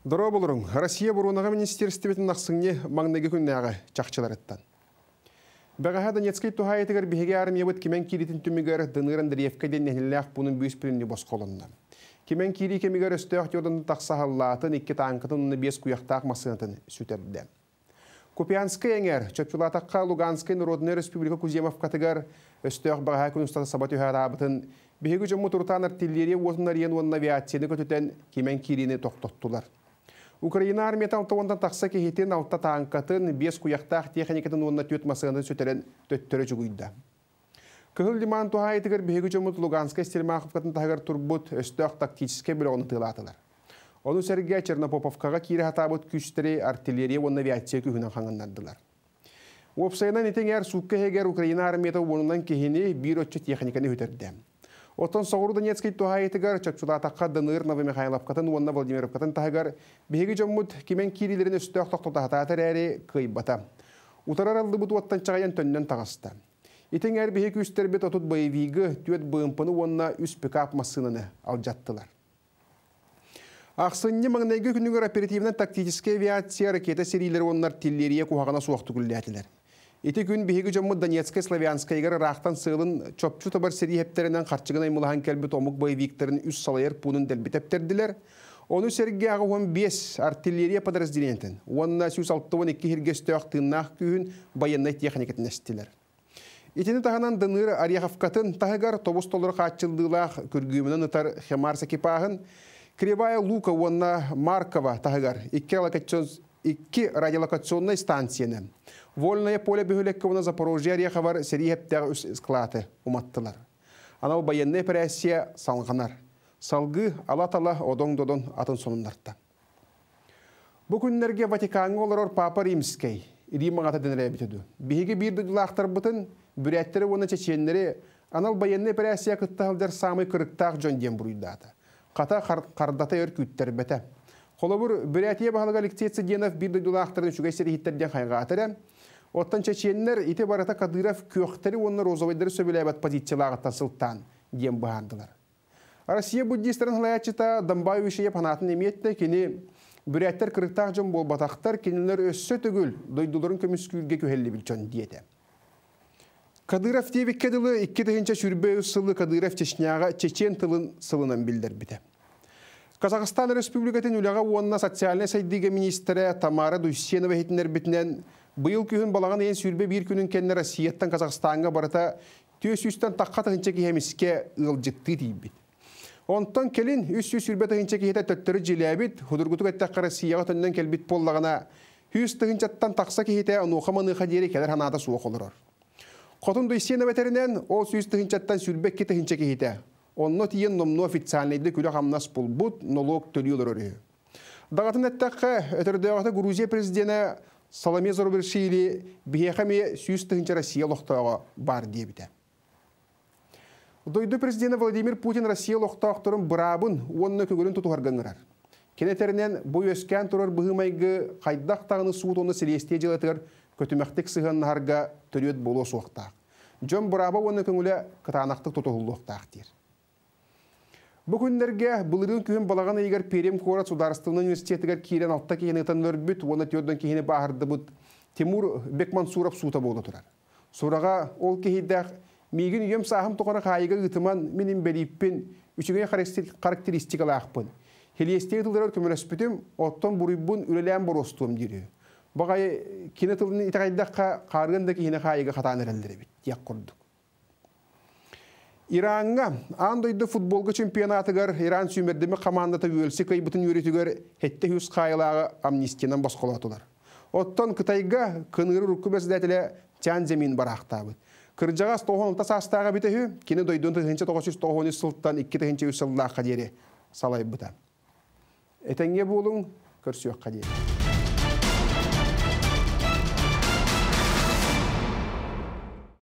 Дұра болырың, Россия бұруынаға министерстебетін ақсыңне маңнегі күнне аға чақчылар әттан. Бағаға Донецкай тухай етігір біхеге армия бұд кемен киретін түмігер дынырын діревке ден нәнілләқ бұның бүйіс пүлінде бос қолынды. Кемен кири кемігер өстөқ тақса тақсағаллатын, екі танкытын бес күйақтақ масынатын сөтерді. Купянский әңер, Чөпчулатаққа Луганский Народный Республика Куземов катығыр өстөқ бағаға күн ұстаты сабаты ғарабытын, біхегі жымы тұртан артиллерия уотынлар ең оның авиацияны көтөтен кемен киріні тоқтоттылар. Украина армия тоғында тақса кехетен алта таңқатын, бес куяқтақ техникатын онына төт масығынды сөтерен төттірі жүгүйді. Кығыл лиман туғайтығыр бейгі жомыт Луганска стельмақовқатын тағыр турбут өстөқ тактическе білі оны тылатылар. Оны сәрге Чернопоповқаға кері хатабыт күштері артиллерия онына виатия күйінен қаңыннардылар. Опсайынан етен әр сукка хегер Украина армияты онынан кехіне бір отчы техниканы Отон соғыру Донецкий туға етігар, чапчуда атаққа Данырнова Михайловкатын, онна Владимировкатын тағығар, беге жоммут кемен кирилерін үсті оқтоқты тағататар әрі кыйбата. Утарар алды бұд оттан чағайын төннен тағасты. Итен әр бігі күстер бет отут байвигі түет бұымпыны онна үс пикап масынаны алжаттылар. Ақсынны маңнайғы күнігі оперативнен тактический авиация ракета серийлері онлар тиллерия куғағана суақты күлді әтілер. Ити күн биһиги жомму Донецкая Славянскайгар рахтан сылын чопчу тобар сериептеринен харчыгын аймылахан келбит омук боевиктерин үс салайыр пунын делбитептердилер. Оны серге ағуан 5 артиллерия подразделентін, онына 162 хиргестөк тыннақ күйін баяннай техникетін әстілер. Итені тағынан дыныр Арияховкатын тағығар тобыз толыр қатчылдылақ күргімінен ұтар Хемарс экипағын, Кривая Лука онына Маркова тағығар, 2 радиолокационной станцияны. Вольное поле бүхілеккіуна Запорожья рехавар сәрі хептәғы үс ысқылаты уматтылар. Анау баянны пәрәсия салғанар. Салғы алатала одон додон атын сонындартты. Бүкіннерге Ватиканғы оларор Папа Римскей, Рим ағата денірәй бітеді. Бігігі бір дұдылақтар бұтын, бүрәттері оны чеченлері, анал баянны пәрәсия кыттағылдар самый самы жон ден бұруйдаты. Қата қардата өр күттер бәті. Қолабыр бүрәтия бағалыға лекциясы денов бір дұдылақтарын шүгәсері хиттерден қайға атыры, Оттан чеченнер ите барата Кадыров онны розовайдары озовайдары сөбеләбәт позициялағы сылттан дем бағандылар. Россия буддистерін Дамбай Донбай еп анатын еметті кені бүреттер кырықтақ жым бол батақтар кенілер өссө түгіл дойдуларын көміскүлге көхелі білчон дейді. Кадыров дебекке дылы 2 шүрбе өз сылы Кадыров Чешняға чечен тылын сылынан білдір біді. Казахстан Республикатын үліға онна социальный сайдығы министрі Тамара Дуйсенова хетінер бітінен бұйыл күйін балаған ең сүрбе бір күнін кәнні Россияттан Казахстанга барата түйес үстен таққа тұхынча кейеміске ыл дейбіт. Онтан келін үс үс үрбе тұхынча кейеті төттірі желебіт, худыргутық әттәққа Россияға төннен келбит боллағына, үс тұхынчаттан тақса кейеті онуға маныға дере келер ханада суық олырыр. Қотын Дуйсенова тәрінен ол үс тұхынчаттан сүрбе кеті тұхынча онно тиен номно официальныйды күрі қамнас бұлбұт нолог төліолыр өрі. Дағатын әттәққа Грузия президенті Саламе Зорбершилі бейхаме сүйістігінші Россия лоқтағы бар дебіді. Дойды президенті Владимир Путин Россия лоқтақтырын бұрабын онны көгілін тұтығарғынырар. Кенетерінен бұй өскен тұрар бұғымайғы қайдақ тағыны суыт оны селесте желетігір көтімәқтік сығыннарға түрет болу суықтақ. Жон бұрабы оны көңілі қытанақтық тұтығылуқтақ дер. Бүгіндерге күннәргә булырын күһен егер Перем Кора Сударственный университетыга кирен алтта киһен ытан өрбүт, оны төрдөн киһене баһарды бут. Тимур Бекмансуров сута болду турар. Сурага ол киһидә мигин үем сахым тоқара хайыга гытыман минин белиппин үчүгө характеристикалаахпын. Хелиестегдилер көмөлөспүтүм, оттон буруйбун үрелен боростум дири. Багай кинетилин итайдакка каргын да киһене хайыга хатан эрелдиребит. Як курдук. Иранға андойды футболга чемпионатыгар Иран сүймердімі қамандаты өлсі кайбытын үйретігер әтті хүс қайылағы амнистиянан басқолатылар. Оттан Қытайға күнгірі руккубес бәсіздәтілі тян земин барақтабы. Кырджағас тоғын ұлта састаға бітігі, кені дойдың тұхынчы тоғысыз тоғыны сылттан иккі тұхынчы үсілдаққа дере салай бұта. күрсі болуң, көрсі